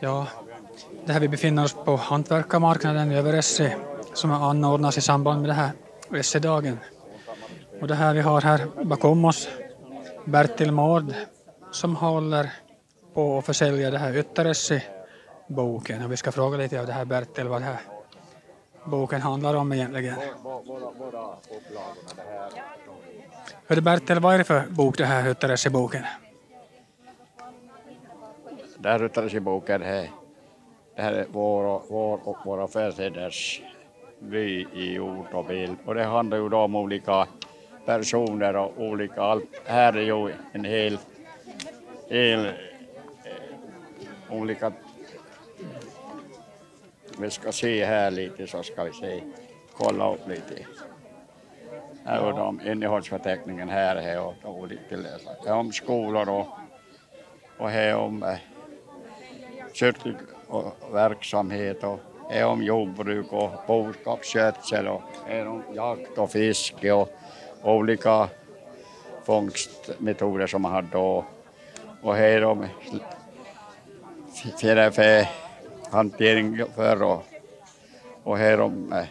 Ja, det här vi befinner oss på hantverkarmarknaden i Överesse som anordnas i samband med det här Essedagen. Och det här vi har här bakom oss Bertil Mård som håller på att försälja det här Ytteressi-boken. Och vi ska fråga lite av det här Bertil vad det här boken handlar om egentligen. Hörde Bertil, vad är det för bok det här Ytteressi-boken? Det här uttalas i boken Det här är vår, vår och våra förfäders vy i ord och bild. Och det handlar ju då om olika personer och olika allt. Här är ju en hel, hel eh, olika... Vi ska se här lite så ska vi se, kolla upp lite. Här är de innehållsförteckningen här, här och olika läsare. Här om skolor och, och här om kyrklig verksamhet och är om jordbruk och boskapsskötsel och är om jakt och fiske och olika fångstmetoder som man har då. Och här om fjäderfähantering förr och, och här om eh,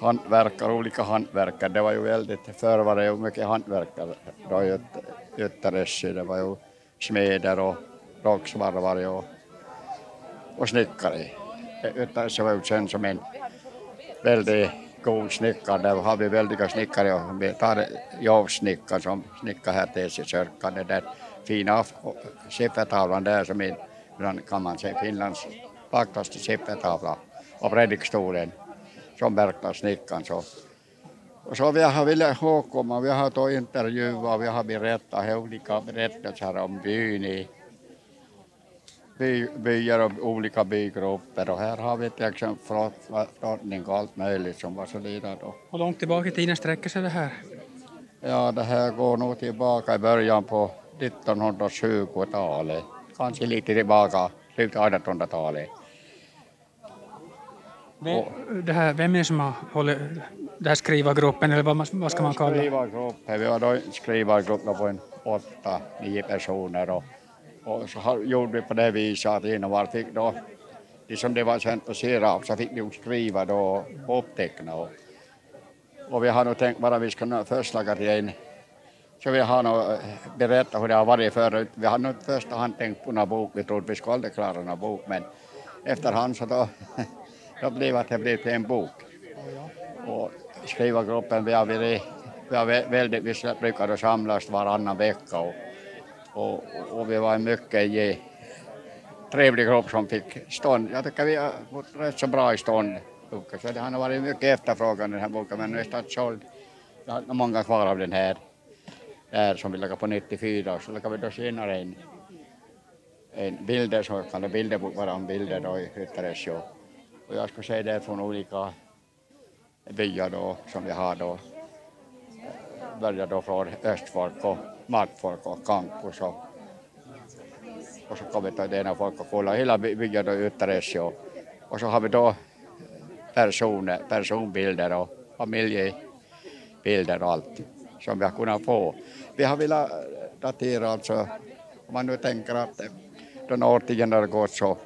hantverkare, olika hantverkare. Det var ju väldigt, förr var det ju mycket hantverkare då i Götaresjö. Det var ju smeder och rocksvarvare och, och snickare. Utan såg ut sen som en väldigt god snickare. Där har vi väldiga snickare. Och vi tar Jovsnickaren som snickar här till kyrkan. Den där fina siffertavlan där som är, kan man se, Finlands vackraste siffertavla. Och predikstolen som verkar snickaren. Så och så vi har velat ihågkomma, vi har tagit intervjuer och vi har berättat olika berättelser om byn i byar och olika bygrupper och här har vi till exempel flottning och allt möjligt som var så vidare då. Hur långt tillbaka i tiden sträcker sig det här? Ja, det här går nog tillbaka i början på 1920-talet, kanske lite tillbaka, slutet av 1800-talet. Vem, det här, vem är det som har hållit den här skrivargruppen, eller vad, ska man kalla det? Skrivargruppen, vi var då en skrivargrupp på en åtta, nio personer och, och så har, gjorde vi på det viset att inom varje då, de som det var att se av så fick de skriva då och uppteckna och, och vi har nog tänkt bara vi ska först till en så vi har nog eh, berättat hur det har varit förut. Vi har nog i första hand tänkt på någon bok, vi trodde vi skulle aldrig klara någon bok, men efterhand så då, då blev det att det en bok. Och skrivargruppen, vi har, vi, har väldigt, vi brukade samlas varannan vecka och, och, och vi var en mycket ge, trevlig grupp som fick stånd. Jag tycker vi har fått rätt så bra i stånd. Så det har varit mycket efterfrågan den här boken, men nu är såld. Jag har många kvar av den här, där som vi lägger på 94 och så lägger vi då senare en, en bilder som jag kallar bilderbok, bara om bilder då i Hytteresjö. Och jag ska säga det från olika byar då, som vi har då. Börjar då från Östfolk och Markfolk och Kampus och, och så kommer då denna folkhögskola, hela bygger då utreds och, och så har vi då personer, personbilder och familjebilder och allt som vi har kunnat få. Vi har velat datera alltså, om man nu tänker att de årtionden har gått så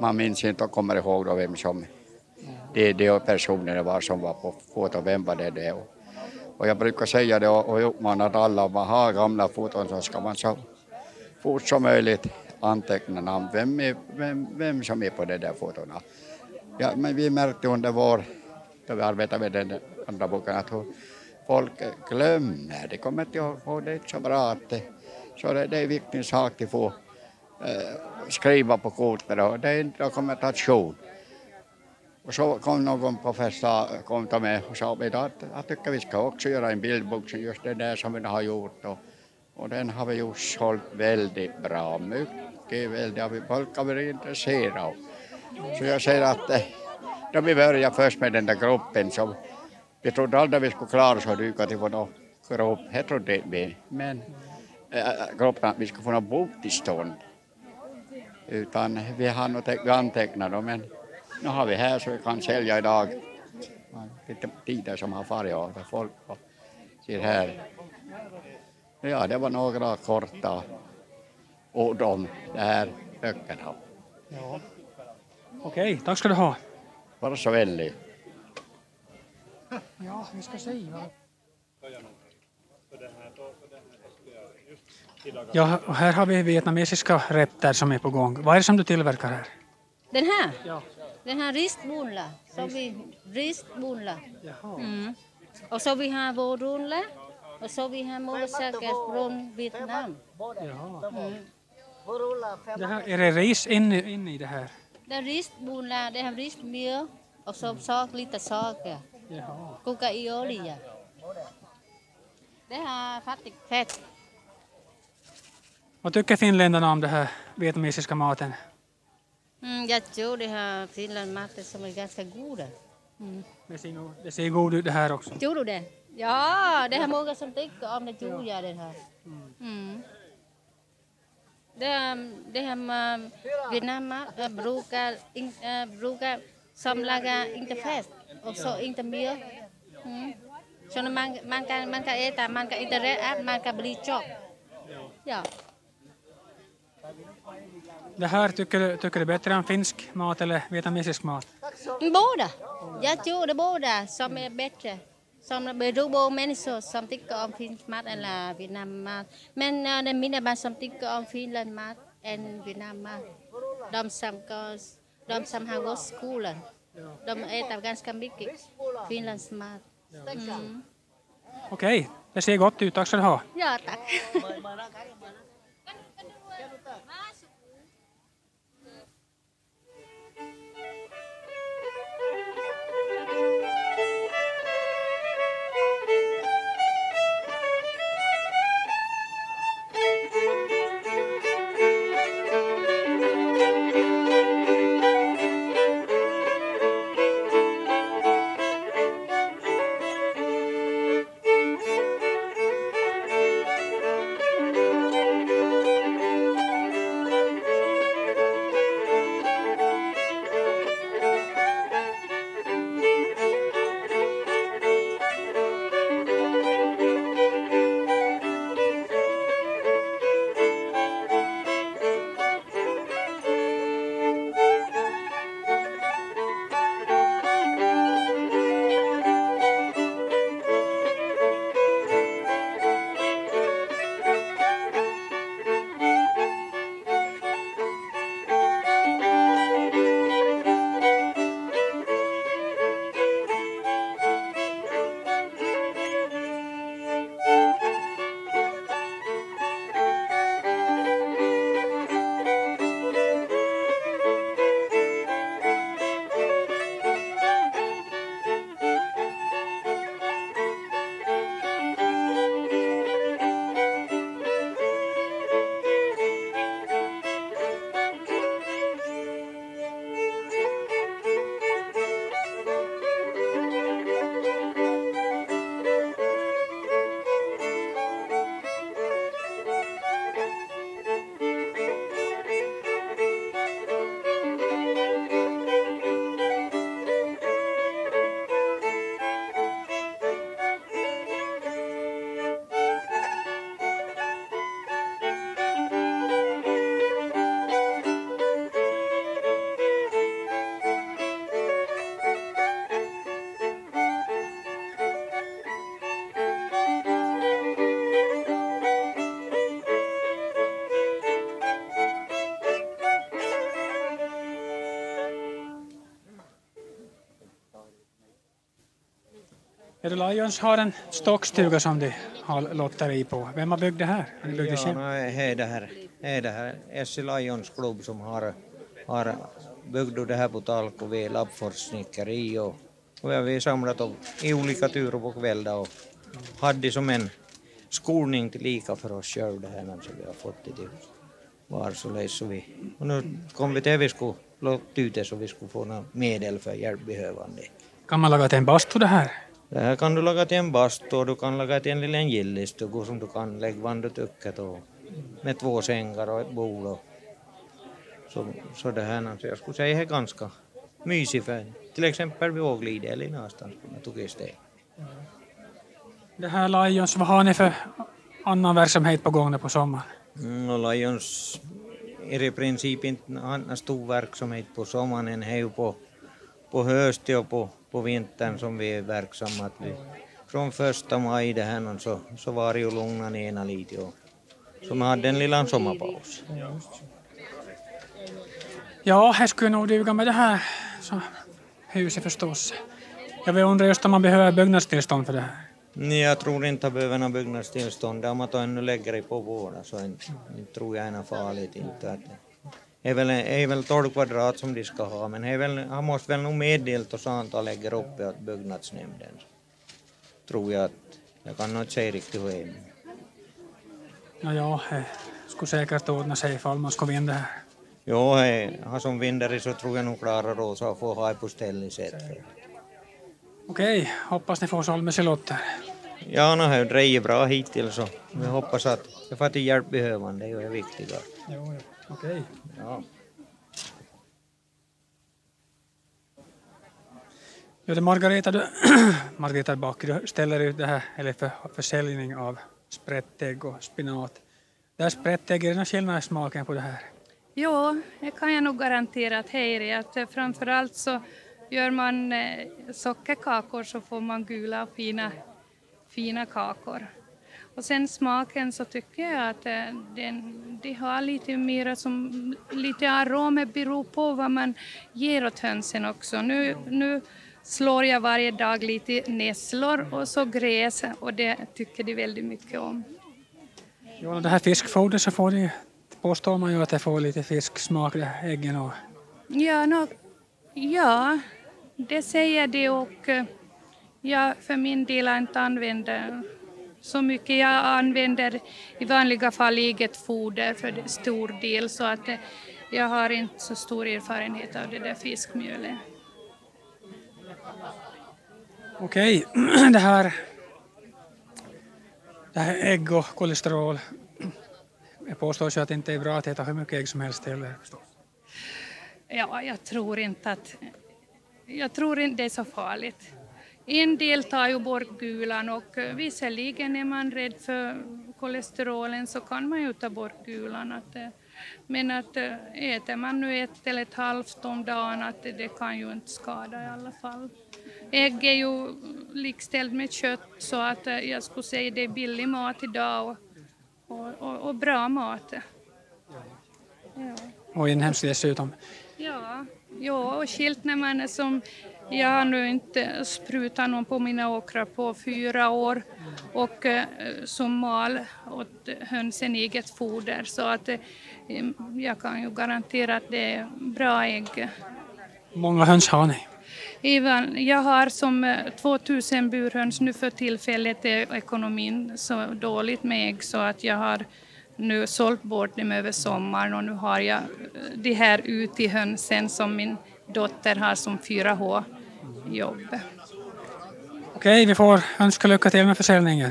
man minns inte och kommer ihåg då vem som de, de personer var som var på foton, vem var det det? Och, och jag brukar säga det och, och uppmanar alla, om man har gamla foton så ska man så fort som möjligt anteckna namn, vem, är, vem, vem som är på de där fotona. Ja, men vi märkte under vår, då vi arbetade med den andra boken, att folk glömmer, de kommer inte ihåg, det är inte så bra att det, så det, det är en viktig sak att få eh, skriva på kortet, det är en dokumentation så kom någon professor kom till mig och sa att, jag tycker vi ska också göra en bildbok, just den där som vi har gjort. Och, och den har vi ju sålt väldigt bra. Mycket, väldigt. Folk har varit intresserade Så jag säger att eh, då vi började först med den där gruppen så vi trodde aldrig vi skulle klara oss så dyka till vår grupp. Det trodde vi. Men äh, gruppen att vi skulle få någon bok till stånd. Utan vi har nog antecknat dem. Men nu har vi här så vi kan sälja idag. Lite tider som har farit och folk och ser här. Ja, det var några korta ord om de här böckerna. Ja. Okej, okay, tack ska du ha. Var så vänlig. Ja, vi ska se. Ja, och här har vi vietnamesiska rätter som är på gång. Vad är det som du tillverkar här? Den här? Ja. Den här ristbullar. Så vi, ristbullar. Mm. Och så vi har vår rulle Och så vi har morotsäckar från Vietnam. Jaha. Mm. Det här, är det ris inne, inne i det här? Det är ristbullar, det är ristmjöl och så mm. sak, lite saker. i olja. Det här fattigt fett. Vad tycker finländarna om den här vietnamesiska maten? Mm, jag tror det har Finland marknad som är ganska goda. Mm. Det, ser nog, det ser god ut det här också. Tror du det? Ja, det är många som tycker om det, tror jag. Den här. Mm. mm. Det, det här mm, Vietnam äh, eh, brukar, in, äh, brukar som lagar inte fest och så inte mjöl. Mm. Så man, man, kan, man kan äta, man kan inte reda man kan bli tjock. Ja. Det här tycker du, tycker du bättre om finsk mat eller vietnamesisk mat? Båda. Jag tror det är båda som är bättre. Som beror på människor som tycker om finsk mat eller vietnamesisk mat. Men det är mindre barn som tycker om finsk mat än vietnammat. De som, de som har gått skolan. De äter ganska mycket finländsk mat. Mm. Okej, okay. det ser gott ut. Tack ska du ha. Ja, tack. Lions har en stockstuga som de har lotteri på. Vem har byggt det här? Har byggt det Ja, nej, det här är det här SC Lions klubb som har, har byggt det här på Talko vid Lappfors snickeri och, och vi har samlat upp i olika turer på kvällen och hade som en skolning till lika för oss själva det här men så vi har fått det till var så läser vi. Och nu kom vi till att vi skulle låta ut det så vi skulle få några medel för hjälpbehövande. Kan man laga till en bastu det här? Här kan du laga till en bastu och du kan laga till en liten gillestuga som du kan lägga vad du tycker då. Med två sängar och ett bord så, så det här. Så jag skulle säga är ganska mysigt, färg. Till exempel vid Åglid eller någonstans på Tokisteg. Det här Lions, vad har ni för annan verksamhet på gång på sommaren? Mm, Lions är i princip inte någon stor verksamhet på sommaren än på, på hösten och på på vintern som vi är verksamma. Att vi, från första maj det här så, så var det ju lugna ena lite och så man hade en liten sommarpaus. Ja, här skulle nog duga med det här så, huset förstås. Jag vill undra just om man behöver byggnadstillstånd för det här. Nej, jag tror inte man behöver något byggnadstillstånd. Om man ännu lägger det på vård så alltså, tror jag är farligt. Inte att är väl, är väl 12 kvadrat som de ska ha, men är väl, han måste väl nog meddela lägger upp det åt byggnadsnämnden. Tror jag att, jag kan nog inte säga riktigt hur det är. Ja, ja, det skulle säkert ordna sig ifall man skulle vinna det här. Jo, eh, han som vinner så tror jag nog klarar Åsa att få ha på stället. Okej, hoppas ni får Salmesi lotter. Jana har drejt bra hittills och vi hoppas att jag får till hjälpbehövande, det är ju det viktiga. okej. Okay. Ja. Ja, det Margareta, du, Margareta Back, du ställer ut det här, eller för försäljning av sprättägg och spinat. Det här sprättägg, är det någon skillnad i smaken på det här? Jo, det kan jag nog garantera att här är att eh, framförallt så gör man eh, sockerkakor så får man gula och fina fina kakor. Och sen smaken så tycker jag att eh, den, de har lite mer som, lite aromer beror på vad man ger åt hönsen också. Nu, nu slår jag varje dag lite nässlor och så gräs och det tycker de väldigt mycket om. Ja, det här fiskfodret så får det, påstår man ju att det får lite fisksmak, äggen och... Ja, no, ja det säger de och eh, jag för min del har inte använt så mycket. Jag använder i vanliga fall eget foder för stor del så att eh, jag har inte så stor erfarenhet av det där fiskmjölet. Okej, det här, det här ägg och kolesterol jag påstås ju att det inte är bra att äta hur mycket ägg som helst heller Ja, jag tror inte att jag tror inte det är så farligt. En del tar ju bort gulan och eh, visserligen är man rädd för kolesterolen så kan man ju ta bort gulan. Att, eh, men att eh, äter man nu ett eller ett halvt om dagen, att det, kan ju inte skada i alla fall. Ägg är ju likställd med kött så att jag skulle säga det är billig mat idag och, och, och, och bra mat. Ja. Och inhemskt dessutom. Ja, ja, och skilt när man är som jag har nu inte sprutat någon på mina åkrar på fyra år och eh, som mal åt hönsen eget foder så att eh, jag kan ju garantera att det är bra ägg. Hur många höns har ni? Ivan, jag har som 2000 eh, burhöns nu för tillfället är ekonomin så dåligt med ägg så att jag har nu sålt bort dem över sommaren och nu har jag de här utehönsen som min dotter har som 4H jobb. Okej, vi får önska lycka till med försäljningen.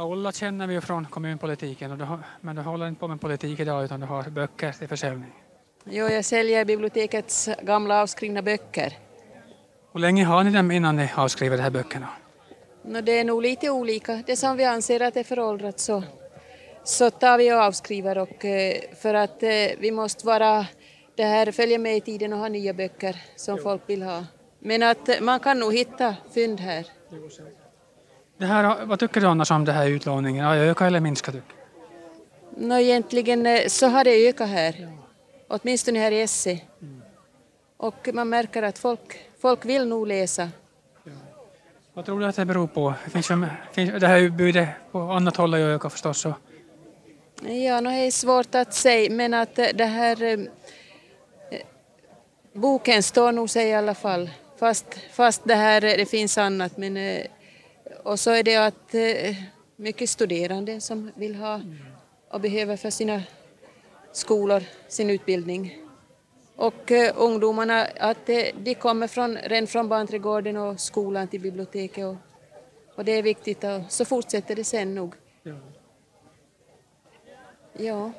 Ja, Ulla känner vi ju från kommunpolitiken, och du, men du håller inte på med politik idag utan du har böcker till försäljning. Jo, jag säljer bibliotekets gamla avskrivna böcker. Hur länge har ni dem innan ni avskriver de här böckerna? No, det är nog lite olika. Det som vi anser att är föråldrat så, så tar vi och avskriver och, eh, för att eh, vi måste vara det här följa med i tiden och ha nya böcker som jo. folk vill ha. Men att man kan nog hitta fynd här. Jo, det här, vad tycker du annars om den här utlåningen? Har det ökat eller minskat? No, egentligen eh, så har det ökat här, åtminstone här i Esse. Mm. Och man märker att folk, folk vill nog läsa. Ja. Vad tror du att det beror på? Finns, finns, det här utbudet på annat håll har ju ökat förstås. Och... Ja, no, det är svårt att säga, men att eh, det här eh, eh, Boken står nog sig i alla fall, fast, fast det här det finns annat. Men eh, och så är det att eh, mycket studerande som vill ha och behöver för sina skolor, sin utbildning. Och eh, ungdomarna, att de kommer från, redan från barnträdgården och skolan till biblioteket. Och, och det är viktigt och så fortsätter det sen nog. Ja.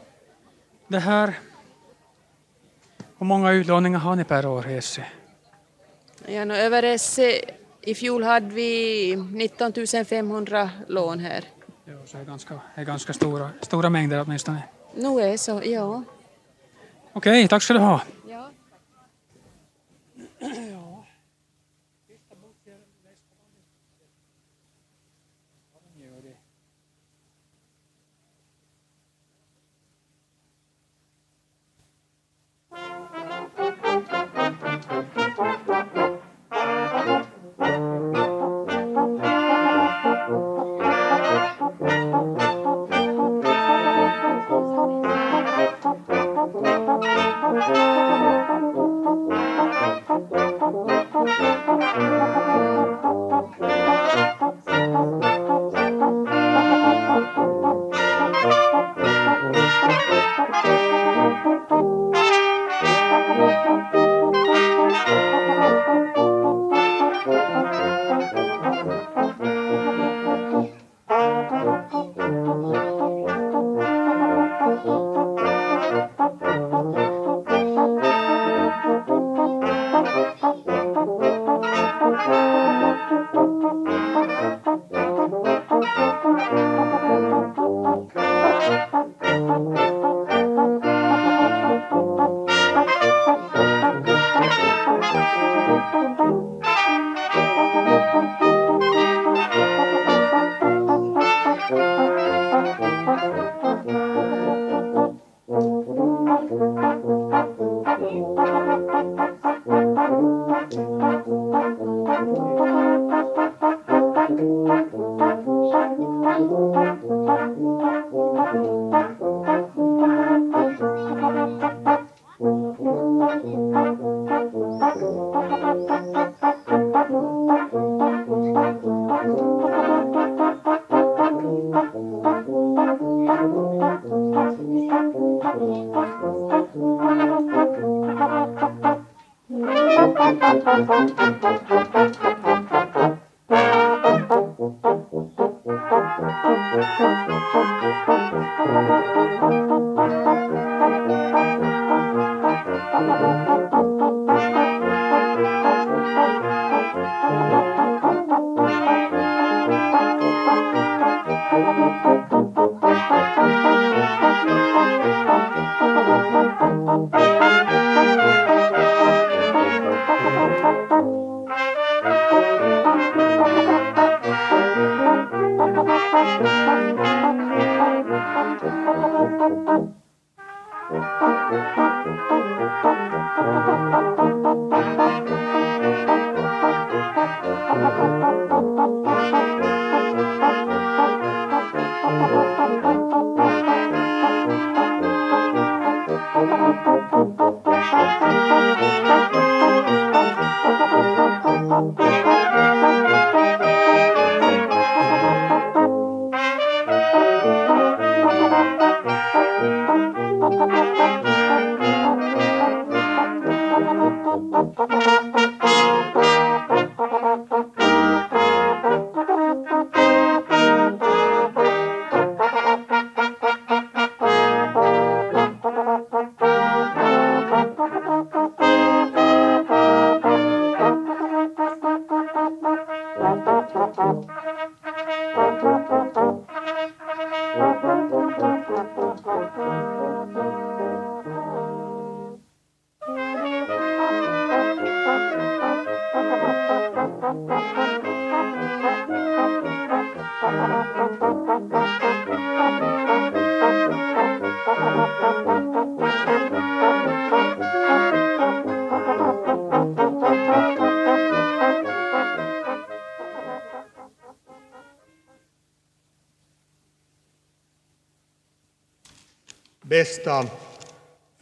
Det här... Hur många utlåningar har ni per år, Esse? Ja, no, över Esse i fjol hade vi 19 500 lån här. Ja, så det är ganska, det är ganska stora, stora mängder åtminstone. Nog är så, ja. Okej, tack ska du ha. Ja.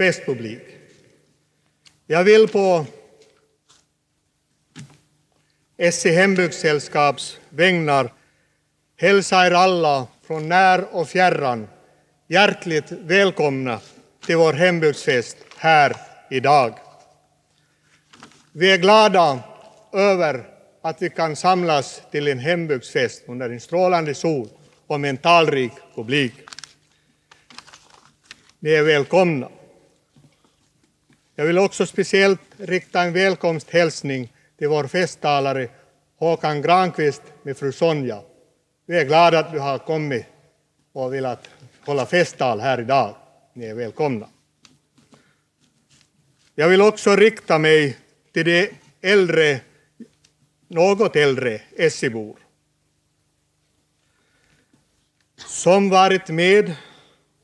prästpublik. Jag vill på SC Hembygdssällskaps vägnar hälsa er alla från när och fjärran hjärtligt välkomna till vår hembygdsfest här idag. Vi är glada över att vi kan samlas till en hembygdsfest under en strålande sol och med en talrik publik. Ni är välkomna. Jag vill också speciellt rikta en välkomsthälsning till vår festtalare Håkan Granqvist med fru Sonja. Vi är glada att du har kommit och velat hålla festtal här idag. Ni är välkomna. Jag vill också rikta mig till de äldre, något äldre Essibor som varit med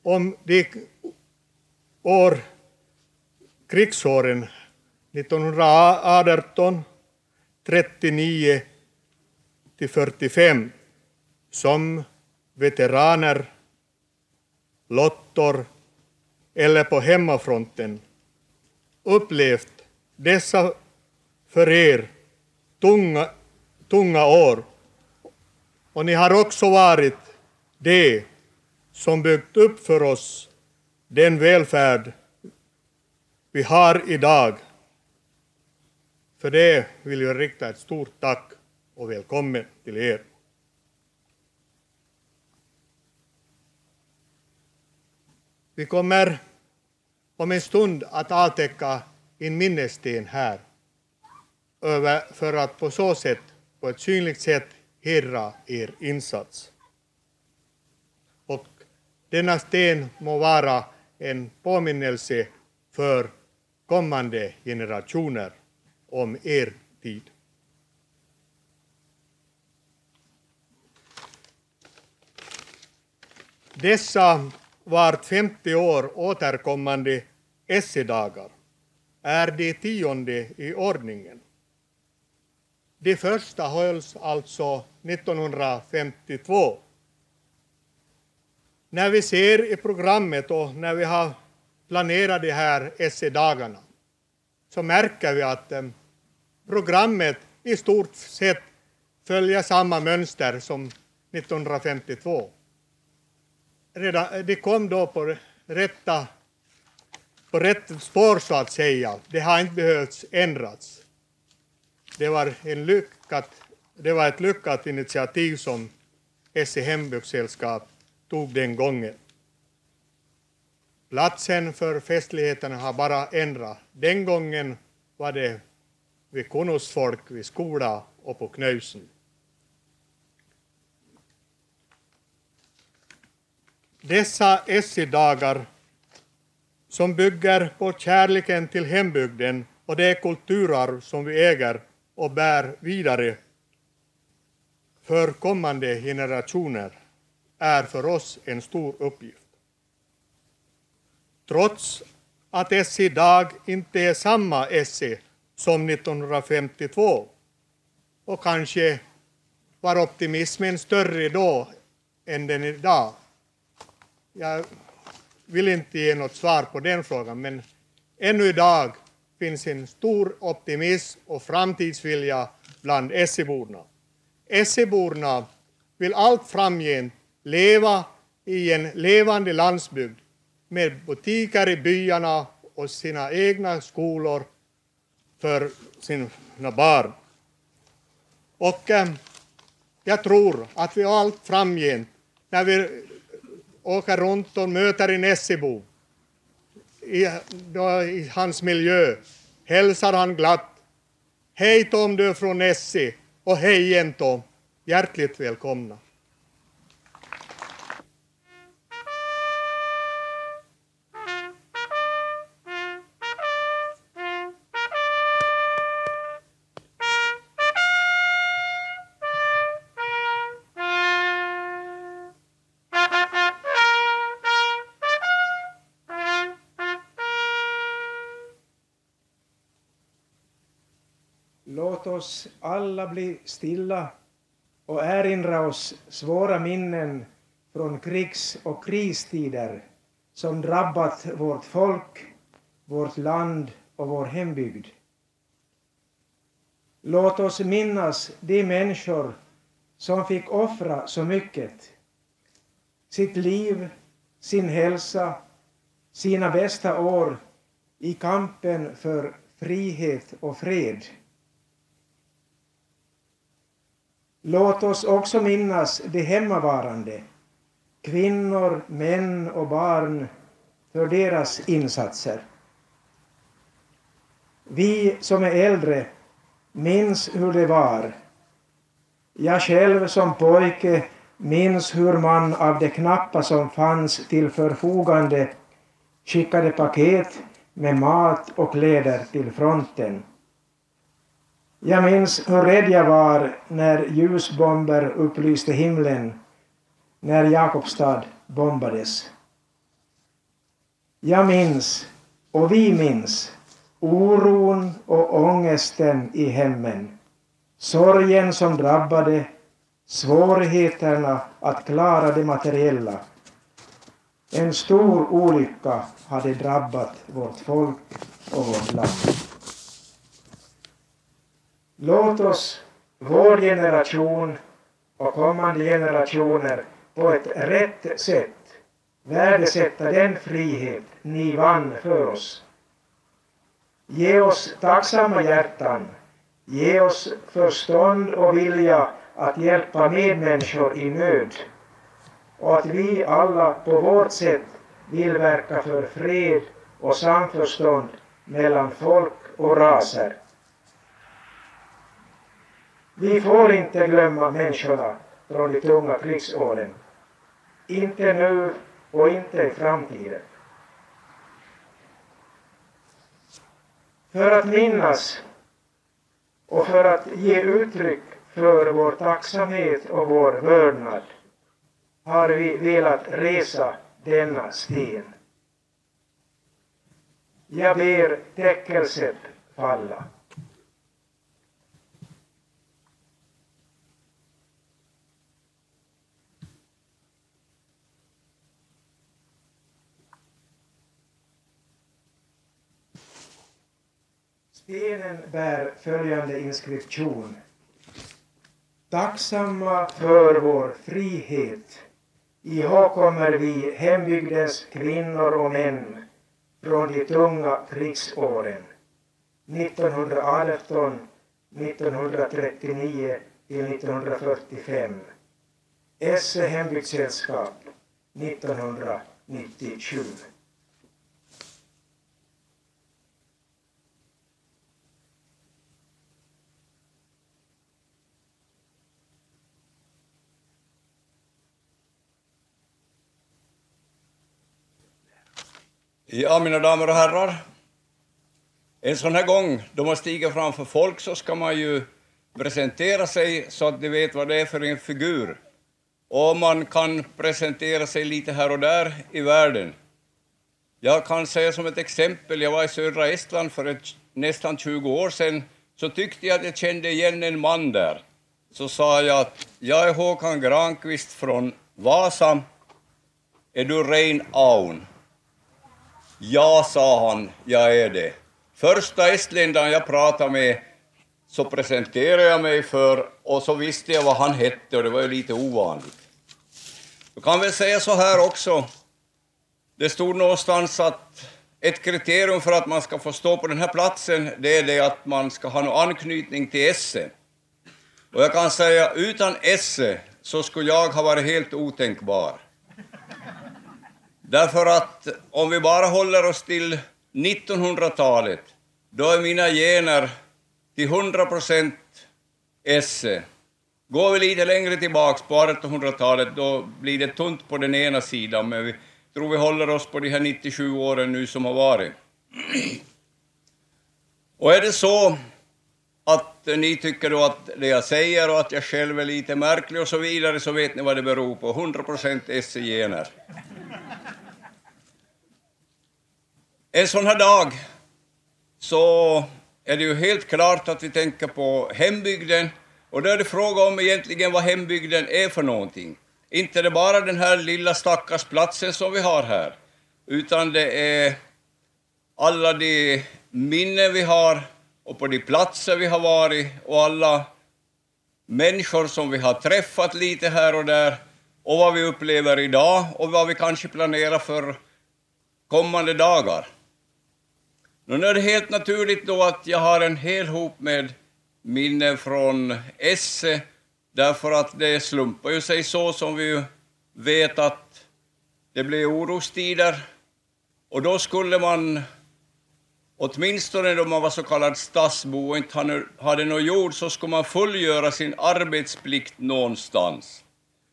om de år krigsåren 1918, 39 till 45 som veteraner, lottor eller på hemmafronten upplevt dessa för er tunga, tunga år och ni har också varit det som byggt upp för oss den välfärd vi har idag. För det vill jag rikta ett stort tack och välkommen till er. Vi kommer om en stund att avtäcka en minnessten här för att på så sätt, på ett synligt sätt, hedra er insats. Och denna sten må vara en påminnelse för kommande generationer om er tid. Dessa vart femte år återkommande essedagar är de tionde i ordningen. Det första hölls alltså 1952. När vi ser i programmet och när vi har planerar de här SE-dagarna så märker vi att eh, programmet i stort sett följer samma mönster som 1952. Redan, de kom då på, rätta, på rätt spår, så att säga. Det har inte behövts ändras. Det var, en lyckat, det var ett lyckat initiativ som SE Hembygdssällskap tog den gången. Platsen för festligheterna har bara ändrat. Den gången var det vid Kunusfolk, vid skola och på Knösen. Dessa Essi-dagar som bygger på kärleken till hembygden och det kulturarv som vi äger och bär vidare för kommande generationer är för oss en stor uppgift trots att SC idag inte är samma SC som 1952. Och kanske var optimismen större då än den är idag. Jag vill inte ge något svar på den frågan, men ännu idag finns en stor optimism och framtidsvilja bland SE-borna. SE-borna vill allt framgent leva i en levande landsbygd med butiker i byarna och sina egna skolor för sina barn. Och eh, jag tror att vi allt framgent, när vi åker runt och möter en Nessebo, i, då, i hans miljö, hälsar han glatt. Hej Tom, du är från Nessie och hej igen Tom, hjärtligt välkomna. oss alla bli stilla och erinra oss svåra minnen från krigs och kristider som drabbat vårt folk, vårt land och vår hembygd. Låt oss minnas de människor som fick offra så mycket. Sitt liv, sin hälsa, sina bästa år i kampen för frihet och fred. Låt oss också minnas de hemmavarande, kvinnor, män och barn, för deras insatser. Vi som är äldre minns hur det var. Jag själv som pojke minns hur man av de knappa som fanns till förfogande skickade paket med mat och kläder till fronten. Jag minns hur rädd jag var när ljusbomber upplyste himlen när Jakobstad bombades. Jag minns, och vi minns, oron och ångesten i hemmen. Sorgen som drabbade, svårigheterna att klara det materiella. En stor olycka hade drabbat vårt folk och vårt land. Låt oss, vår generation och kommande generationer, på ett rätt sätt värdesätta den frihet ni vann för oss. Ge oss tacksamma hjärtan, ge oss förstånd och vilja att hjälpa medmänniskor i nöd och att vi alla på vårt sätt vill verka för fred och samförstånd mellan folk och raser. Vi får inte glömma människorna från de tunga krigsåren. Inte nu och inte i framtiden. För att minnas och för att ge uttryck för vår tacksamhet och vår vördnad har vi velat resa denna sten. Jag ber täckelset falla. Stenen bär följande inskription. Tacksamma för vår frihet. Iha kommer vi, hembygdens kvinnor och män, från de tunga krigsåren. 1918, 1939 till 1945. SE Hembygdssällskap 1997. Ja, mina damer och herrar. En sån här gång då man stiger framför folk så ska man ju presentera sig så att de vet vad det är för en figur. Och man kan presentera sig lite här och där i världen. Jag kan säga som ett exempel, jag var i södra Estland för ett, nästan 20 år sedan, så tyckte jag att jag kände igen en man där. Så sa jag att jag är Håkan Granqvist från Vasa. Är du Rein Aun? Ja, sa han, jag är det. Första estländaren jag pratade med så presenterade jag mig för och så visste jag vad han hette och det var ju lite ovanligt. Jag kan väl säga så här också. Det stod någonstans att ett kriterium för att man ska få stå på den här platsen det är det att man ska ha någon anknytning till Esse. Och jag kan säga utan Esse så skulle jag ha varit helt otänkbar. Därför att om vi bara håller oss till 1900-talet, då är mina gener till 100 procent esse. Går vi lite längre tillbaka på 1800-talet, då blir det tunt på den ena sidan, men vi tror vi håller oss på de här 97 åren nu som har varit. Och är det så att ni tycker då att det jag säger och att jag själv är lite märklig och så vidare, så vet ni vad det beror på. 100 procent esse-gener. En sån här dag så är det ju helt klart att vi tänker på hembygden. Och då är det fråga om egentligen vad hembygden är för någonting. Inte det bara den här lilla stackars platsen som vi har här, utan det är alla de minnen vi har och på de platser vi har varit och alla människor som vi har träffat lite här och där och vad vi upplever idag och vad vi kanske planerar för kommande dagar. Nu är det helt naturligt då att jag har en hel hop med minnen från Esse, därför att det slumpar ju sig så som vi vet att det blir orostider och då skulle man åtminstone då man var så kallad stadsbo och inte hade något jord så skulle man fullgöra sin arbetsplikt någonstans.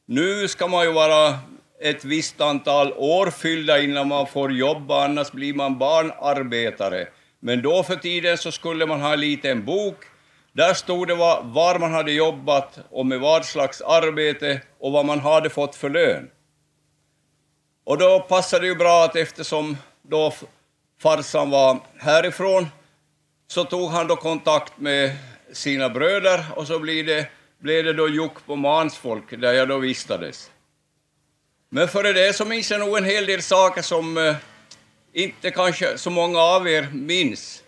Nu ska man ju vara ett visst antal år fyllda innan man får jobba, annars blir man barnarbetare. Men då för tiden så skulle man ha en liten bok. Där stod det var, var man hade jobbat och med vad slags arbete och vad man hade fått för lön. Och då passade det ju bra att eftersom då farsan var härifrån så tog han då kontakt med sina bröder och så blev det, blev det då Jokkmokk och Mansfolk där jag då vistades. Men före det så minns jag nog en hel del saker som eh, inte kanske så många av er minns.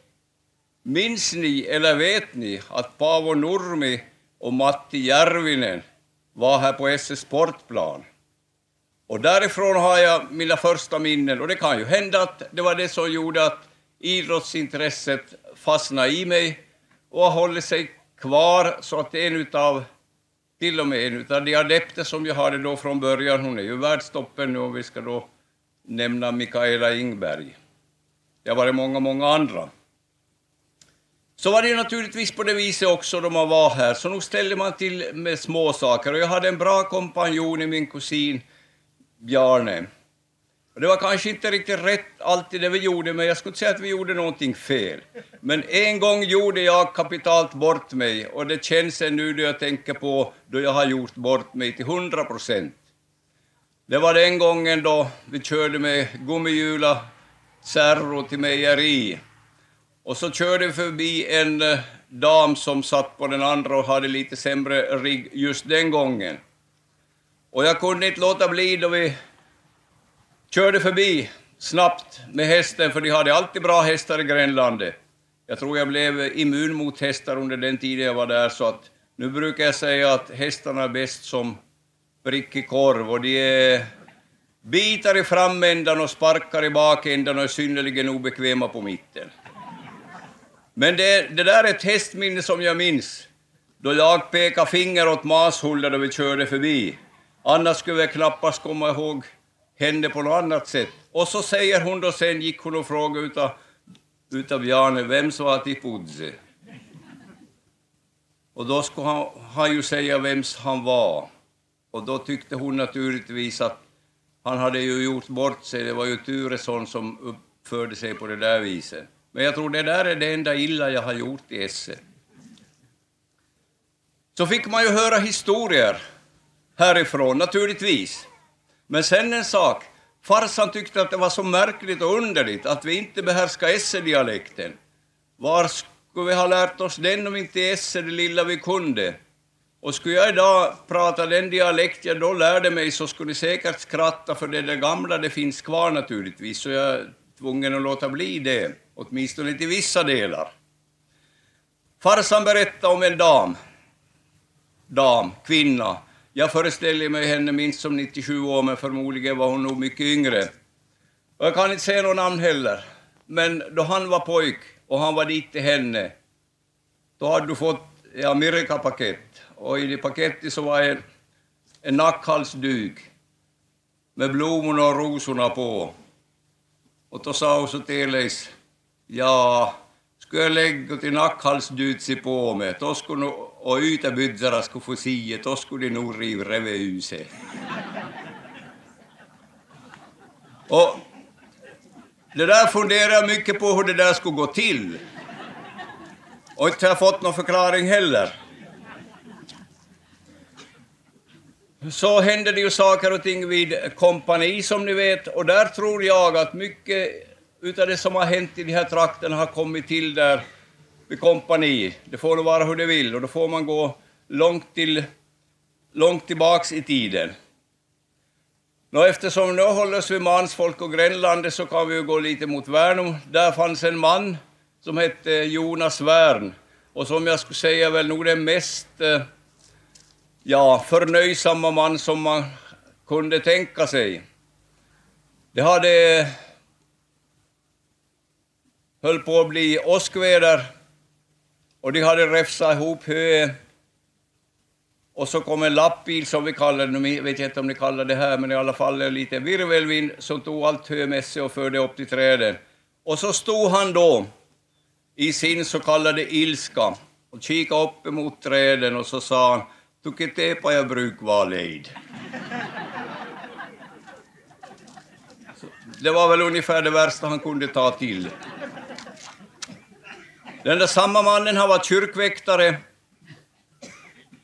Minns ni eller vet ni att Paavo Nurmi och Matti Järvinen var här på SS Sportplan? Och därifrån har jag mina första minnen och det kan ju hända att det var det som gjorde att idrottsintresset fastnade i mig och har hållit sig kvar så att en utav till och med en av de adepter som jag hade då från början, hon är ju världstoppen nu om vi ska då nämna Mikaela Ingberg. Det var det många, många andra. Så var det ju naturligtvis på det viset också då man var här, så nog ställde man till med småsaker. Och jag hade en bra kompanjon i min kusin Bjarne, det var kanske inte riktigt rätt alltid det vi gjorde, men jag skulle inte säga att vi gjorde någonting fel. Men en gång gjorde jag kapitalt bort mig, och det känns nu när jag tänker på då jag har gjort bort mig till 100 procent. Det var den gången då vi körde med gummihjula Cerro till mejeri. Och så körde vi förbi en eh, dam som satt på den andra och hade lite sämre rigg just den gången. Och jag kunde inte låta bli då vi körde förbi snabbt med hästen, för de hade alltid bra hästar i Grönlandet. Jag tror jag blev immun mot hästar under den tiden jag var där, så att nu brukar jag säga att hästarna är bäst som prickig korv, och de är bitar i framändan och sparkar i bakändan och är synnerligen obekväma på mitten. Men det, det där är ett hästminne som jag minns, då jag pekade finger åt Mashulda när vi körde förbi. Annars skulle jag knappast komma ihåg hände på något annat sätt. Och så säger hon då sen, gick hon och frågade utav, utav Jane, vem som var Tipudze? Och då skulle han, han ju säga vems han var. Och då tyckte hon naturligtvis att han hade ju gjort bort sig, det var ju Turesson som uppförde sig på det där viset. Men jag tror det där är det enda illa jag har gjort i Esse. Så fick man ju höra historier härifrån, naturligtvis. Men sen en sak. Farsan tyckte att det var så märkligt och underligt att vi inte behärskar esse-dialekten. Var skulle vi ha lärt oss den om inte esse det lilla vi kunde? Och skulle jag idag prata den dialekt jag då lärde mig så skulle ni säkert skratta för det det gamla det finns kvar naturligtvis, så jag är tvungen att låta bli det, åtminstone till vissa delar. Farsan berättade om en dam, dam, kvinna, jag föreställer mig henne minst som 97 år, men förmodligen var hon nog mycket yngre. Och jag kan inte säga något namn heller. Men då han var pojk och han var dit till henne, då hade du fått ett Mirka-paket. Och i det paketet så var en, en nackhalsduk med blommorna och rosorna på. Och då sa hon så till Elis, ja, skulle jag lägga till nackhalsdutsi på mig, då skulle nog och ytabydzarna skulle få se då skulle de nog riva revehuset. Och det där funderar jag mycket på hur det där skulle gå till. Och inte har jag fått någon förklaring heller. Så händer det ju saker och ting vid kompani som ni vet och där tror jag att mycket utav det som har hänt i de här trakterna har kommit till där vid kompani. Det får du vara hur det vill och då får man gå långt, till, långt tillbaks i tiden. Nå, eftersom nu håller oss vid mansfolk och Grönlandet så kan vi ju gå lite mot Värnum. Där fanns en man som hette Jonas Värn och som jag skulle säga väl nog den mest eh, ja, förnöjsamma man som man kunde tänka sig. Det hade höll på att bli åskväder och de hade räfsat ihop hö. Och så kom en lappbil som vi kallar det, jag vet inte om ni kallar det här, men i alla fall en liten virvelvind som tog allt hö med sig och förde upp till träden. Och så stod han då i sin så kallade ilska och kikade upp emot träden och så sa han Tukitepa jag bruk vara lejd. Det var väl ungefär det värsta han kunde ta till. Den där samma mannen, har varit kyrkväktare.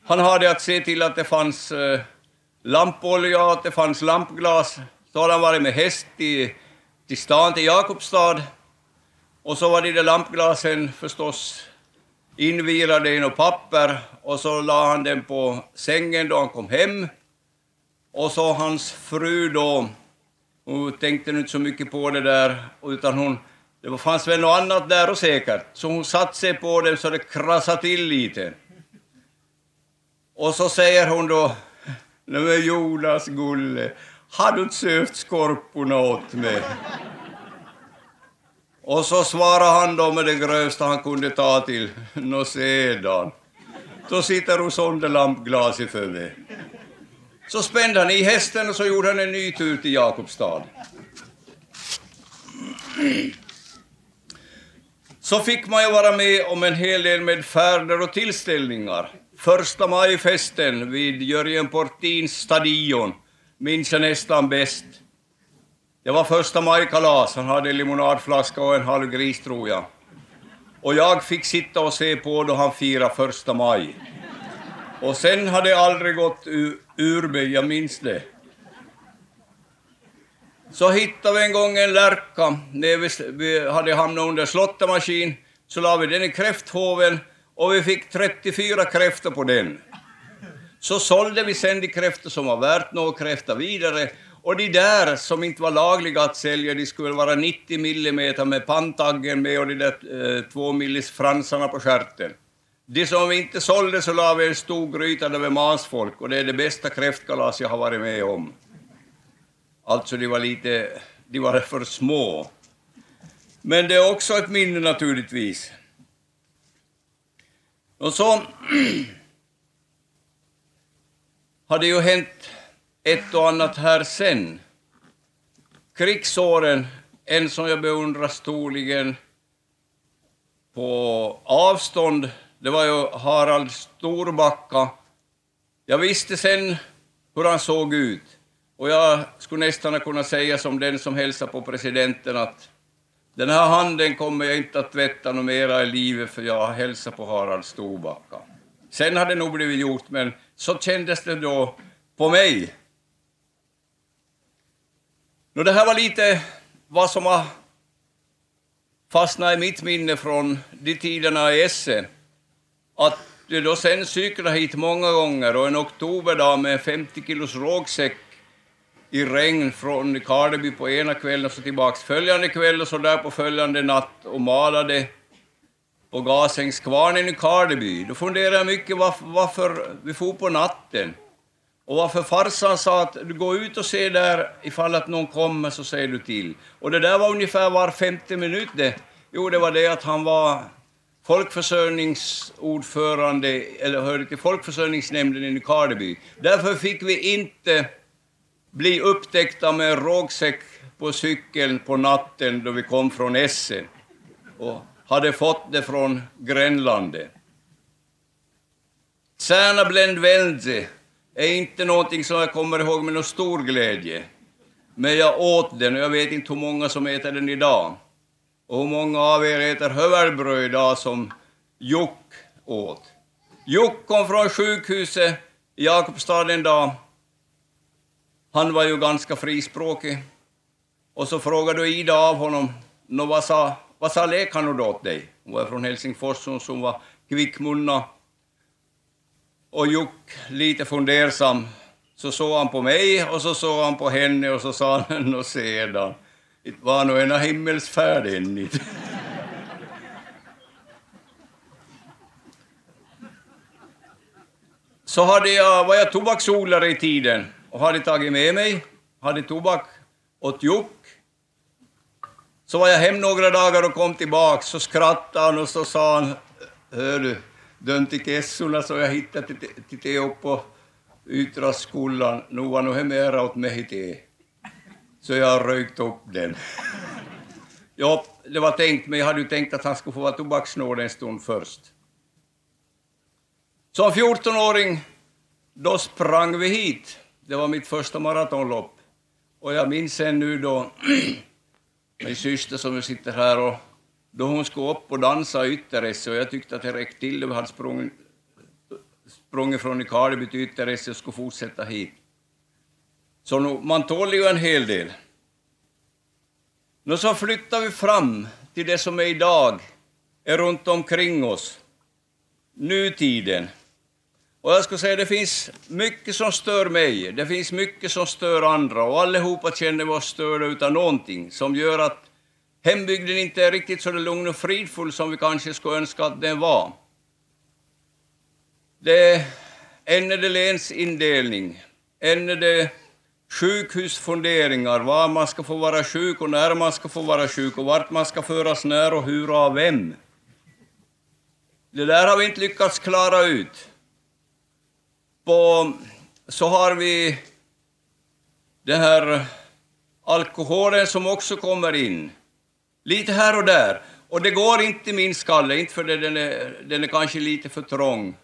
Han hade att se till att det fanns eh, lampolja och att det fanns lampglas. Så hade han varit med häst i, till stan, till Jakobstad. Och så var de där lampglasen förstås invirade i något papper och så la han den på sängen då han kom hem. Och så hans fru då, hon tänkte inte så mycket på det där, utan hon det fanns väl något annat där och säkert, så hon satte sig på dem så det krassade till lite. Och så säger hon då, men Jonas Gulle, har du inte sövt skorporna åt mig? Och så svarar han då med det grövsta han kunde ta till, nå sedan. Då sitter hon sönder lampglaset för mig. Så spände han i hästen och så gjorde han en ny tur till Jakobstad så fick man ju vara med om en hel del med färder och tillställningar. Första majfesten vid Jörgen Portins stadion minns jag nästan bäst. Det var första majkalas, han hade en limonadflaska och en halv gris tror jag. Och jag fick sitta och se på då han firade första maj. Och sen hade det aldrig gått ur mig, jag minns det. Så hittade vi en gång en lärka, när vi, hade hamnat under slottemaskin. Så la vi den i kräfthoven och vi fick 34 kräftor på den. Så sålde vi sen de kräftor som var värt några kräftor vidare och de där som inte var lagliga att sälja, de skulle vara 90 millimeter med pantaggen med och de där eh, 2 millis fransarna på stjärten. De som vi inte sålde så la vi en stor gryta där vi mas och det är det bästa kräftkalas jag har varit med om. Alltså, de var lite... De var för små. Men det är också ett minne naturligtvis. Och så har det ju hänt ett och annat här sen. Krigsåren, en som jag beundrar storligen på avstånd, det var ju Harald Storbacka. Jag visste sen hur han såg ut. Och jag skulle nästan kunna säga som den som hälsar på presidenten att den här handen kommer jag inte att tvätta något mera i livet för jag har hälsat på Harald Storbacka. Sen hade det nog blivit gjort, men så kändes det då på mig. Och det här var lite vad som har fastnat i mitt minne från de tiderna i Essen. Att då sen cyklade hit många gånger och en oktoberdag med 50 kilos rågsäck i regn från Kardeby på ena kvällen och så tillbaks följande kväll och så där på följande natt och malade på Gasängskvarnen i Kardeby. Då funderade jag mycket varför, varför vi for på natten. Och varför farsan sa att du går ut och ser där, ifall att någon kommer så säger du till. Och det där var ungefär var femte minut det. Jo, det var det att han var folkförsörjningsordförande, eller hörde till folkförsörjningsnämnden i Kardeby. Därför fick vi inte bli upptäckta med rågsäck på cykeln på natten då vi kom från Essen och hade fått det från grannlandet. Blend Wälse är inte någonting som jag kommer ihåg med någon stor glädje. Men jag åt den och jag vet inte hur många som äter den idag. Och hur många av er äter hövelbröd idag som Jock åt. Jock kom från sjukhuset i Jakobstad en dag han var ju ganska frispråkig. Och så frågade du Ida av honom, Nå, vad sa, vad sa läkaren åt dig? Hon var från Helsingfors, hon som var kvickmunna. Och Juck, lite fundersam, så såg han på mig och så såg han på henne och så sa han, Och sedan, det var nog ena himmelsfärd ännu. så hade jag, var jag tobaksodlare i tiden och hade tagit med mig, hade tobak åt Jock. Så var jag hem några dagar och kom tillbaks. så skrattade han och så sa han, hör du, dön i kessorna så jag hittade till, till te upp på Ytraskullan, nu var nog mera åt mig te. Så jag rökt upp den. ja, det var tänkt, men jag hade ju tänkt att han skulle få vara tobaksnål en stund först. Som 14-åring, då sprang vi hit det var mitt första maratonlopp. Och jag minns sen nu då min syster som sitter här och då hon skulle upp och dansa ytteresse och jag tyckte att det räckte till. Vi hade sprungit, sprungit från Nykarleby till ytteresse och skulle fortsätta hit. Så nu, man tål ju en hel del. Nu så flyttar vi fram till det som är idag, är runt omkring oss, nutiden. Och jag skulle säga, det finns mycket som stör mig, det finns mycket som stör andra och allihopa känner vi oss störda utan någonting som gör att hembygden inte är riktigt så lugn och fridfull som vi kanske skulle önska att den var. Det är det länsindelning, ännu det sjukhusfunderingar, var man ska få vara sjuk och när man ska få vara sjuk och vart man ska föras när och hur och av vem. Det där har vi inte lyckats klara ut på så har vi den här alkoholen som också kommer in, lite här och där. Och det går inte i min skalle, inte för det, den, är, den är kanske lite för trång,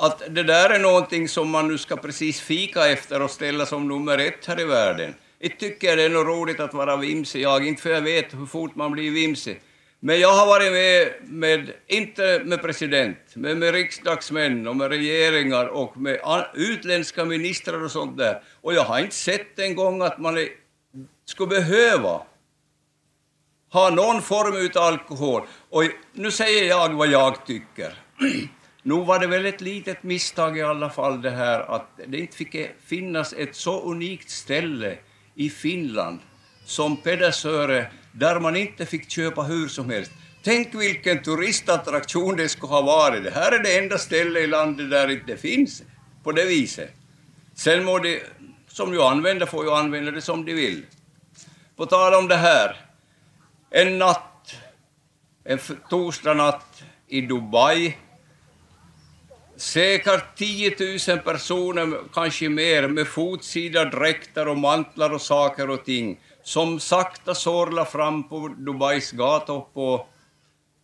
att det där är någonting som man nu ska precis fika efter och ställa som nummer ett här i världen. Jag tycker det är nog roligt att vara vimsig, jag, inte för jag vet hur fort man blir vimsig. Men jag har varit med, med, inte med president, men med riksdagsmän och med regeringar och med utländska ministrar och sånt där. Och jag har inte sett en gång att man skulle behöva ha någon form av alkohol. Och nu säger jag vad jag tycker. Nu var det väl ett litet misstag i alla fall det här att det inte fick finnas ett så unikt ställe i Finland som Pedersöre där man inte fick köpa hur som helst. Tänk vilken turistattraktion det skulle ha varit. Det här är det enda stället i landet där det inte finns på det viset. Sen må de som ju använder får ju använda det som de vill. På tal om det här. En natt, en torsdagsnatt i Dubai. Säkert 10 000 personer, kanske mer, med fotsida dräkter och mantlar och saker och ting som sakta sorla fram på Dubais gator på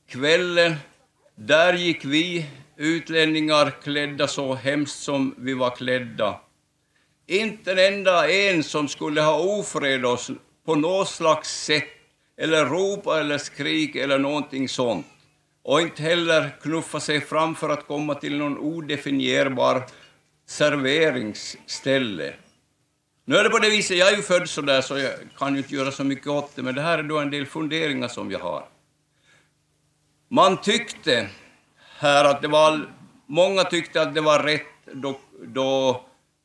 kvällen. Där gick vi utlänningar klädda så hemskt som vi var klädda. Inte en enda en som skulle ha ofred oss på något slags sätt, eller ropa eller skrik eller någonting sånt. Och inte heller knuffa sig fram för att komma till någon odefinierbar serveringsställe. Nu är det på det viset, jag är ju född sådär så jag kan ju inte göra så mycket åt det, men det här är då en del funderingar som jag har. Man tyckte här att det var, många tyckte att det var rätt då, då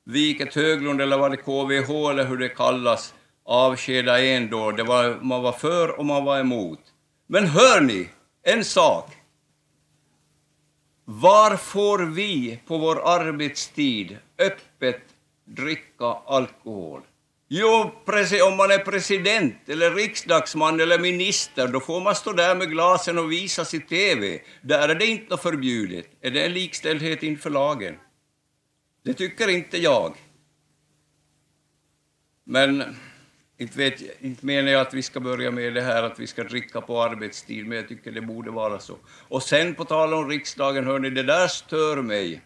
Viket Höglund, eller var det KVH eller hur det kallas, avskeda en då. Det var, man var för och man var emot. Men hör ni, en sak. Var får vi på vår arbetstid öppet dricka alkohol? Jo, om man är president eller riksdagsman eller minister, då får man stå där med glasen och visa i TV. Där är det inte förbjudet. Är det en likställdhet inför lagen? Det tycker inte jag. Men inte, vet, inte menar jag att vi ska börja med det här att vi ska dricka på arbetstid, men jag tycker det borde vara så. Och sen på tal om riksdagen, hörni, det där stör mig.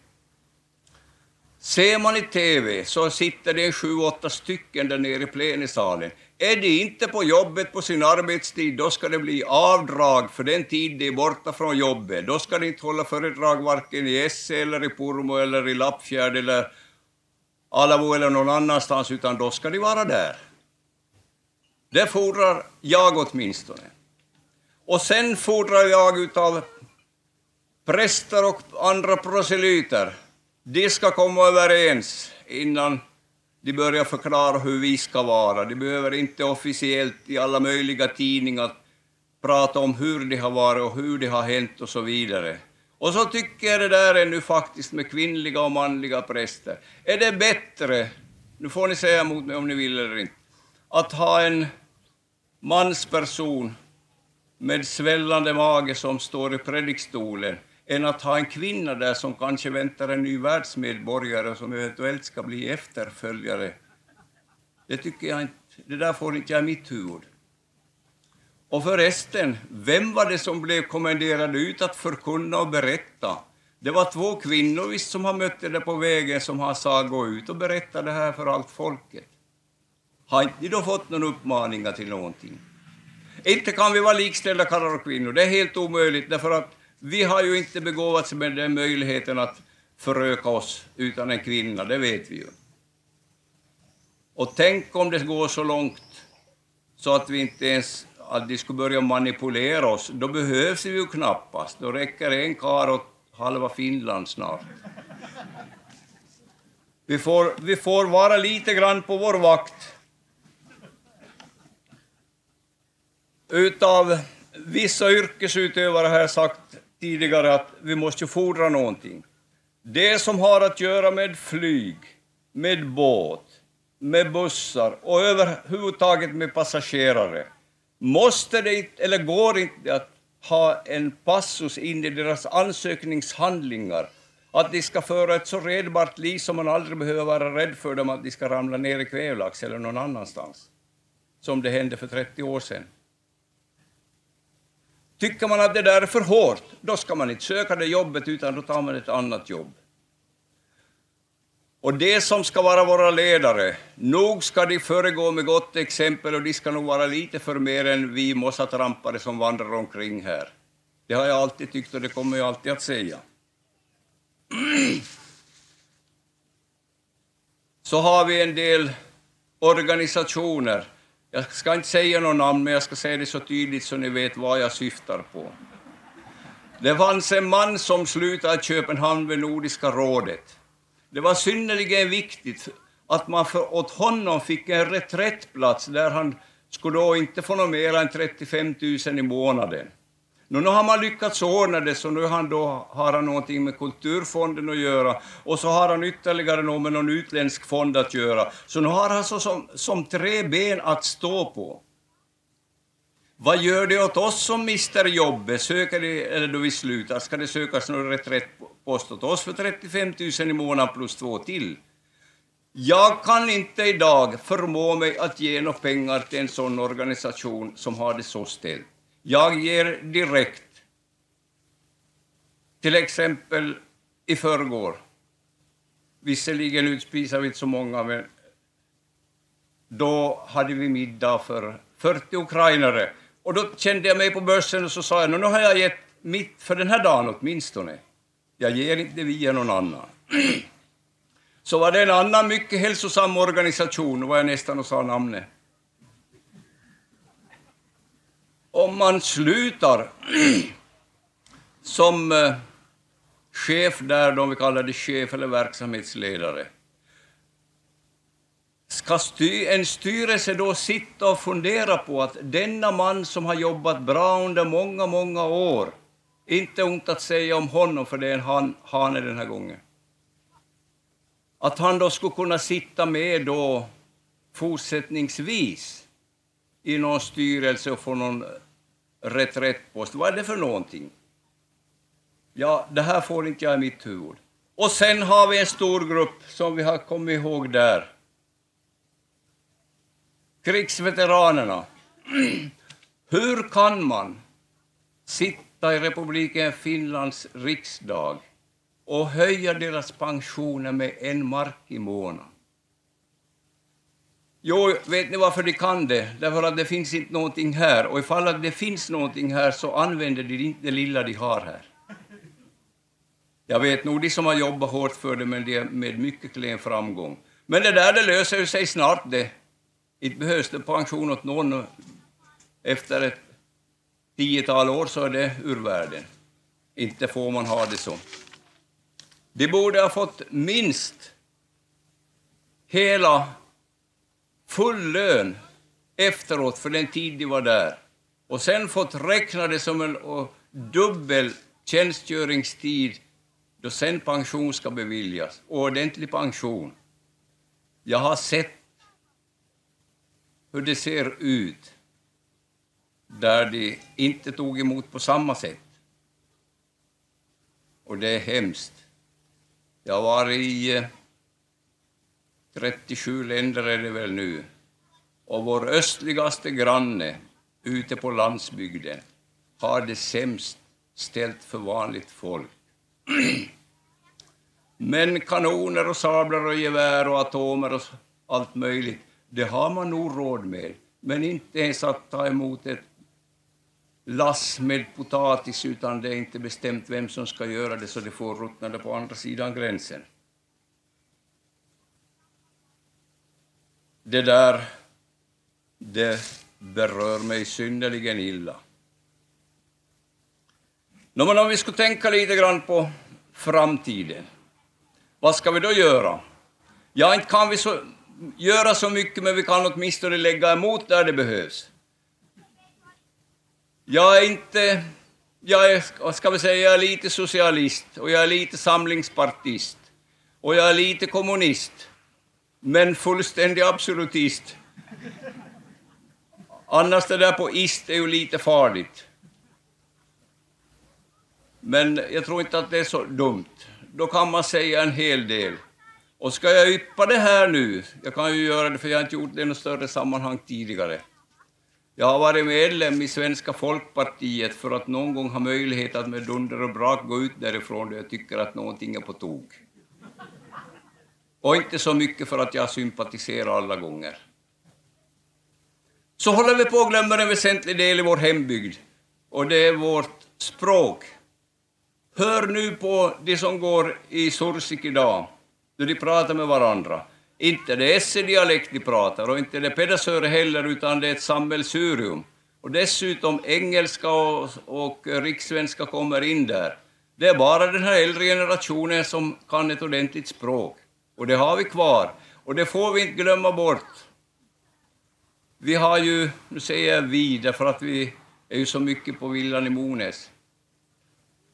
Ser man i TV så sitter det sju, åtta stycken där nere i plenisalen. Är de inte på jobbet på sin arbetstid, då ska det bli avdrag för den tid de är borta från jobbet. Då ska de inte hålla föredrag varken i Esse eller i Pormo eller i Lappfjärd eller Alavo eller någon annanstans, utan då ska de vara där. Det fordrar jag åtminstone. Och sen fordrar jag utav präster och andra proselyter de ska komma överens innan de börjar förklara hur vi ska vara. De behöver inte officiellt i alla möjliga tidningar prata om hur det har varit och hur det har hänt och så vidare. Och så tycker jag det där är nu faktiskt med kvinnliga och manliga präster. Är det bättre, nu får ni säga emot mig om ni vill eller inte, att ha en mansperson med svällande mage som står i predikstolen än att ha en kvinna där som kanske väntar en ny världsmedborgare som eventuellt ska bli efterföljare. Det tycker jag inte, det där får inte jag i mitt huvud. Och förresten, vem var det som blev kommenderad ut att förkunna och berätta? Det var två kvinnor visst som har mött det på vägen som han sa gå ut och berätta det här för allt folket. Har inte ni då fått någon uppmaningar till någonting? Inte kan vi vara likställda karlar och kvinnor, det är helt omöjligt därför att vi har ju inte begåvats med den möjligheten att föröka oss utan en kvinna, det vet vi ju. Och tänk om det går så långt så att vi inte ens att de skulle börja manipulera oss, då behövs vi ju knappast. Då räcker en kar åt halva Finland snart. Vi får, vi får vara lite grann på vår vakt. Utav vissa yrkesutövare har jag sagt tidigare att vi måste fordra någonting. Det som har att göra med flyg, med båt, med bussar och överhuvudtaget med passagerare. Måste det eller går inte att ha en passus in i deras ansökningshandlingar att de ska föra ett så redbart liv som man aldrig behöver vara rädd för dem att de ska ramla ner i Kvävlax eller någon annanstans, som det hände för 30 år sedan. Tycker man att det där är för hårt, då ska man inte söka det jobbet, utan då tar man ett annat jobb. Och det som ska vara våra ledare, nog ska de föregå med gott exempel och de ska nog vara lite för mer än vi mossatrampare som vandrar omkring här. Det har jag alltid tyckt och det kommer jag alltid att säga. Så har vi en del organisationer jag ska inte säga något namn, men jag ska säga det så tydligt så ni vet vad jag syftar på. Det fanns en man som slutade Köpenhamn vid Nordiska rådet. Det var synnerligen viktigt att man för, åt honom fick en reträttplats där han skulle då inte få något mer än 35 000 i månaden. Nu, har man lyckats ordna det, så nu har han, då, har han någonting med Kulturfonden att göra, och så har han ytterligare något med någon utländsk fond att göra. Så nu har han så som, som tre ben att stå på. Vad gör det åt oss som mister jobbet? Söker det, eller då vi slutar, ska det sökas någon reträttpost åt oss för 35 000 i månaden plus två till? Jag kan inte idag förmå mig att ge några pengar till en sån organisation som har det så ställt. Jag ger direkt, till exempel i förrgår. Visserligen utspisar vi inte så många, men då hade vi middag för 40 ukrainare. Och då kände jag mig på börsen och så sa jag, nu har jag gett mitt för den här dagen åtminstone. Jag ger inte via någon annan. Så var det en annan mycket hälsosam organisation, nu var jag nästan och sa namnet. Om man slutar som eh, chef där, de vi kallar det chef eller verksamhetsledare, ska en styrelse då sitta och fundera på att denna man som har jobbat bra under många, många år, inte ont att säga om honom, för det är en han, hane den här gången, att han då skulle kunna sitta med då fortsättningsvis i någon styrelse och få någon reträttpost. Vad är det för någonting? Ja, det här får inte jag i mitt huvud. Och sen har vi en stor grupp som vi har kommit ihåg där. Krigsveteranerna. Hur kan man sitta i republiken Finlands riksdag och höja deras pensioner med en mark i månaden? Jo, vet ni varför de kan det? Därför att det finns inte någonting här. Och ifall det finns någonting här så använder de inte det lilla de har här. Jag vet nog de som har jobbat hårt för det, men det är med mycket klen framgång. Men det där det löser sig snart det. Inte behövs det pension åt någon. Efter ett tiotal år så är det ur världen. Inte får man ha det så. De borde ha fått minst hela full lön efteråt för den tid de var där och sen fått räkna det som en dubbel tjänstgöringstid då sen pension ska beviljas, ordentlig pension. Jag har sett hur det ser ut där de inte tog emot på samma sätt. Och det är hemskt. Jag var i eh, 37 länder är det väl nu. Och vår östligaste granne ute på landsbygden har det sämst ställt för vanligt folk. Men kanoner och sablar och gevär och atomer och allt möjligt, det har man nog råd med. Men inte ens att ta emot ett lass med potatis, utan det är inte bestämt vem som ska göra det, så det får ruttna på andra sidan gränsen. Det där, det berör mig synnerligen illa. No, men om vi skulle tänka lite grann på framtiden, vad ska vi då göra? Ja, inte kan vi så, göra så mycket, men vi kan åtminstone lägga emot där det behövs. Jag är inte, jag är, ska vi säga, jag är lite socialist och jag är lite samlingspartist och jag är lite kommunist men fullständig absolutist. Annars det där på ist är ju lite farligt. Men jag tror inte att det är så dumt. Då kan man säga en hel del. Och ska jag yppa det här nu, jag kan ju göra det för jag har inte gjort det i något större sammanhang tidigare. Jag har varit medlem i Svenska folkpartiet för att någon gång ha möjlighet att med dunder och brak gå ut därifrån då jag tycker att någonting är på tok. Och inte så mycket för att jag sympatiserar alla gånger. Så håller vi på att glömma en väsentlig del i vår hembygd, och det är vårt språk. Hör nu på de som går i Sursik idag, då de pratar med varandra. Inte det är SE-dialekt de pratar, och inte det pedasöre heller, utan det är ett sammelsurium. Och dessutom engelska och, och rikssvenska kommer in där. Det är bara den här äldre generationen som kan ett ordentligt språk. Och det har vi kvar. Och det får vi inte glömma bort. Vi har ju, nu säger jag vi, därför att vi är ju så mycket på villan i Bonäs.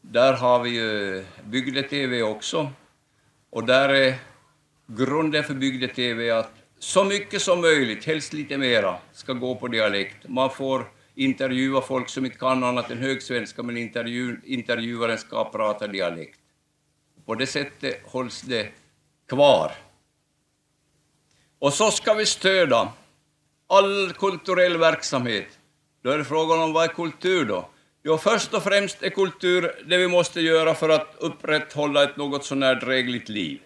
Där har vi ju Bygde-TV också. Och där är grunden för Bygde-TV att så mycket som möjligt, helst lite mera, ska gå på dialekt. Man får intervjua folk som inte kan annat än högsvenska, men intervju, intervjuaren ska prata dialekt. På det sättet hålls det kvar. Och så ska vi stödja all kulturell verksamhet. Då är det frågan om vad är kultur då? Jo, först och främst är kultur det vi måste göra för att upprätthålla ett något sånär drägligt liv.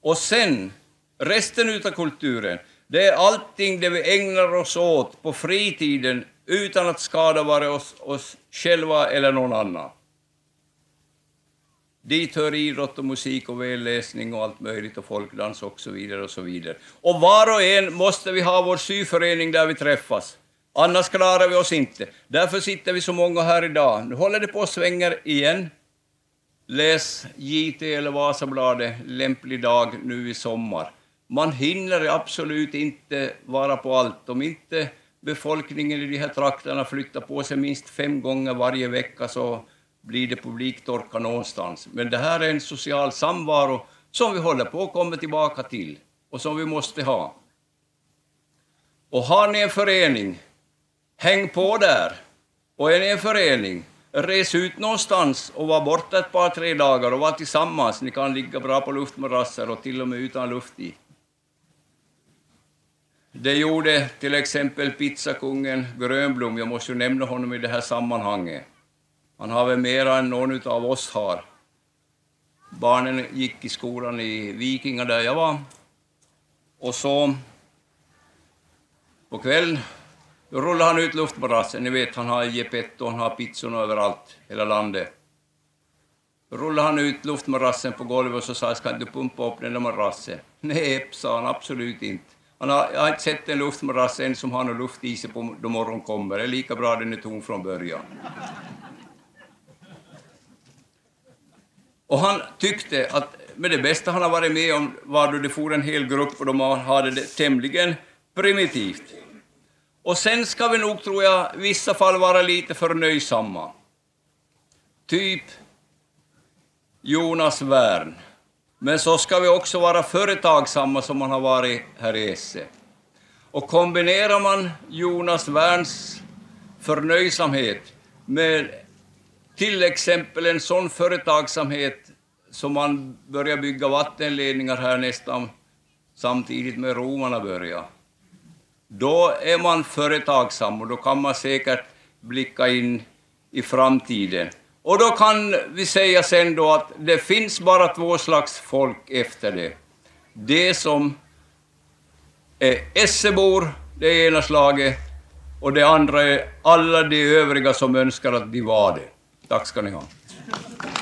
Och sen, resten av kulturen, det är allting det vi ägnar oss åt på fritiden utan att skada vare oss, oss själva eller någon annan. Dit hör idrott och musik och välläsning och allt möjligt och folkdans och så vidare och så vidare. Och var och en måste vi ha vår syförening där vi träffas. Annars klarar vi oss inte. Därför sitter vi så många här idag. Nu håller det på att svänga igen. Läs JT eller Vasabladet, lämplig dag nu i sommar. Man hinner absolut inte vara på allt. Om inte befolkningen i de här trakterna flyttar på sig minst fem gånger varje vecka så blir det publiktorka någonstans. Men det här är en social samvaro som vi håller på att komma tillbaka till och som vi måste ha. Och har ni en förening, häng på där. Och är ni en förening, res ut någonstans och var borta ett par, tre dagar och var tillsammans. Ni kan ligga bra på luftmadrasser och till och med utan luft i. Det gjorde till exempel pizzakungen Grönblom, jag måste ju nämna honom i det här sammanhanget. Han har väl mera än någon av oss har. Barnen gick i skolan i Vikinga där jag var. Och så på kvällen då rullade han ut luftmadrassen. Ni vet, han har Geppetto, han har pizzorna överallt, hela landet. Då rullade han ut luftmadrassen på golvet och så sa ska du pumpa upp den där madrassen? Nej, sa han, absolut inte. Han har, jag har inte sett en luftmadrass än som har någon luft i sig på, då morgon kommer. Det är lika bra den är tom från början. Och han tyckte att med det bästa han har varit med om var då det for en hel grupp och de hade det tämligen primitivt. Och sen ska vi nog, tror jag, i vissa fall vara lite förnöjsamma. Typ Jonas Wern. Men så ska vi också vara företagsamma som man har varit här i Esse. Och kombinerar man Jonas Werns förnöjsamhet med till exempel en sån företagsamhet som man börjar bygga vattenledningar här nästan samtidigt med romarna börjar. Då är man företagsam och då kan man säkert blicka in i framtiden. Och då kan vi säga sen då att det finns bara två slags folk efter det. Det som är Essebor, det ena slaget, och det andra är alla de övriga som önskar att de var det. Takk skal ni ha.